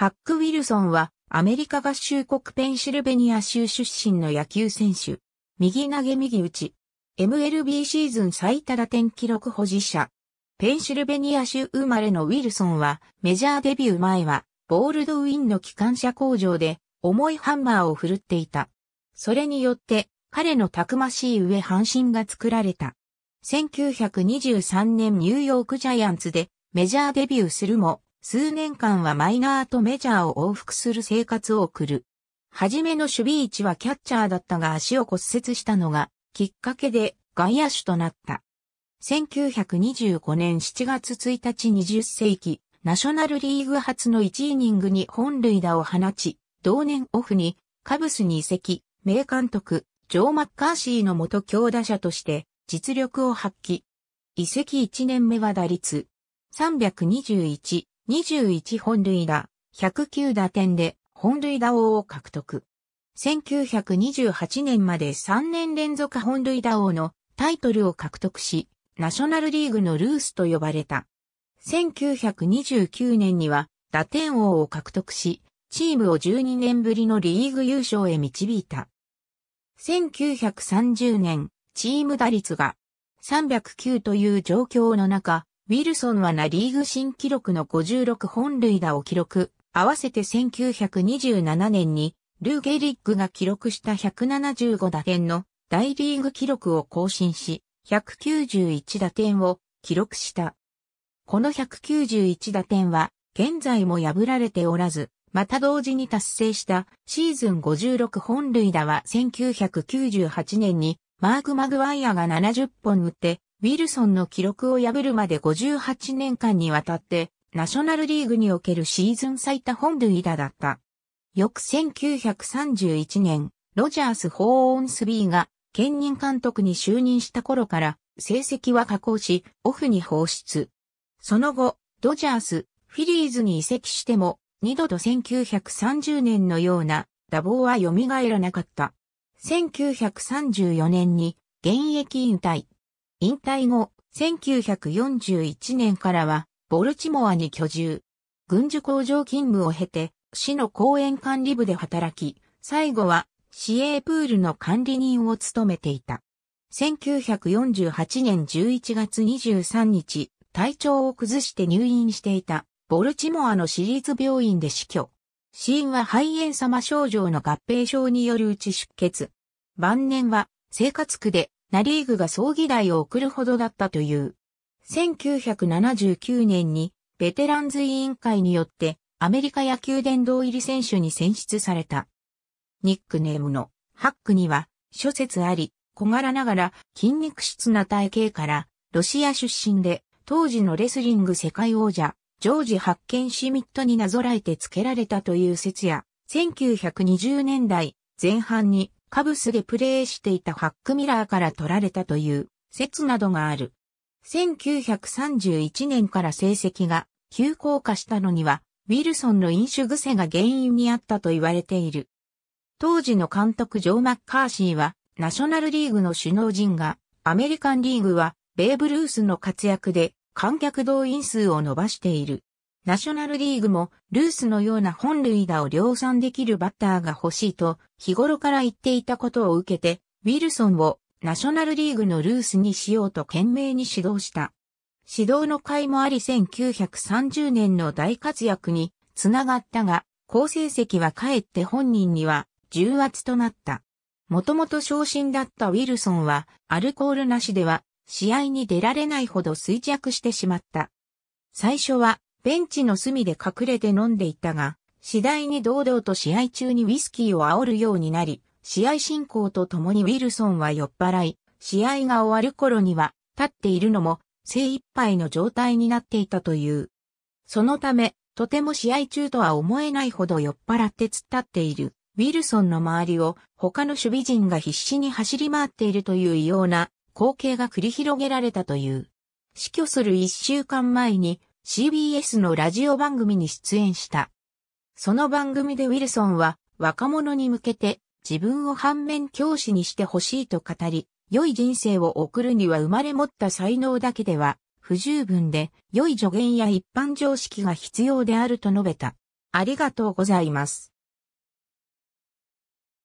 ハック・ウィルソンはアメリカ合衆国ペンシルベニア州出身の野球選手。右投げ右打ち。MLB シーズン最多打点記録保持者。ペンシルベニア州生まれのウィルソンはメジャーデビュー前はボールドウィンの機関車工場で重いハンマーを振るっていた。それによって彼のたくましい上半身が作られた。1923年ニューヨークジャイアンツでメジャーデビューするも数年間はマイナーとメジャーを往復する生活を送る。はじめの守備位置はキャッチャーだったが足を骨折したのがきっかけで外野手となった。1925年7月1日20世紀、ナショナルリーグ初の1イニングに本塁打を放ち、同年オフにカブスに移籍、名監督、ジョー・マッカーシーの元強打者として実力を発揮。移籍1年目は打率321、21本塁打、109打点で本塁打王を獲得。1928年まで3年連続本塁打王のタイトルを獲得し、ナショナルリーグのルースと呼ばれた。1929年には打点王を獲得し、チームを12年ぶりのリーグ優勝へ導いた。1930年、チーム打率が309という状況の中、ウィルソンはナリーグ新記録の56本塁打を記録、合わせて1927年にルーゲリッグが記録した175打点の大リーグ記録を更新し、191打点を記録した。この191打点は現在も破られておらず、また同時に達成したシーズン56本塁打は1998年にマーク・マグワイアが70本打ってウィルソンの記録を破るまで58年間にわたって、ナショナルリーグにおけるシーズン最多本塁打だった。翌1931年、ロジャース・ホーオンスビーが兼任監督に就任した頃から、成績は下降し、オフに放出。その後、ドジャース、フィリーズに移籍しても、二度と1930年のような、打棒は蘇らなかった。1934年に、現役引退。引退後、1941年からは、ボルチモアに居住。軍需工場勤務を経て、市の公園管理部で働き、最後は、市営プールの管理人を務めていた。1948年11月23日、体調を崩して入院していた、ボルチモアの私立病院で死去。死因は肺炎様症状の合併症によるうち出血。晩年は、生活区でナリーグが葬儀代を送るほどだったという。1979年にベテランズ委員会によってアメリカ野球殿堂入り選手に選出された。ニックネームのハックには諸説あり、小柄ながら筋肉質な体型からロシア出身で当時のレスリング世界王者ジョージ・ハッケンシミットになぞらえて付けられたという説や、1920年代前半にカブスでプレーしていたハック・ミラーから取られたという説などがある。1931年から成績が急降下したのには、ウィルソンの飲酒癖が原因にあったと言われている。当時の監督ジョー・マッカーシーは、ナショナルリーグの首脳陣が、アメリカンリーグは、ベーブ・ルースの活躍で、観客動員数を伸ばしている。ナショナルリーグもルースのような本塁打を量産できるバッターが欲しいと日頃から言っていたことを受けて、ウィルソンをナショナルリーグのルースにしようと懸命に指導した。指導の回もあり1930年の大活躍につながったが、好成績はかえって本人には重圧となった。もともと昇進だったウィルソンはアルコールなしでは試合に出られないほど衰弱してしまった。最初はベンチの隅で隠れて飲んでいたが、次第に堂々と試合中にウイスキーを煽るようになり、試合進行とともにウィルソンは酔っ払い、試合が終わる頃には、立っているのも精一杯の状態になっていたという。そのため、とても試合中とは思えないほど酔っ払って突っ立っている、ウィルソンの周りを他の守備陣が必死に走り回っているというような光景が繰り広げられたという。死去する一週間前に CBS のラジオ番組に出演した。その番組でウィルソンは若者に向けて自分を反面教師にしてほしいと語り、良い人生を送るには生まれ持った才能だけでは不十分で良い助言や一般常識が必要であると述べた。ありがとうございます。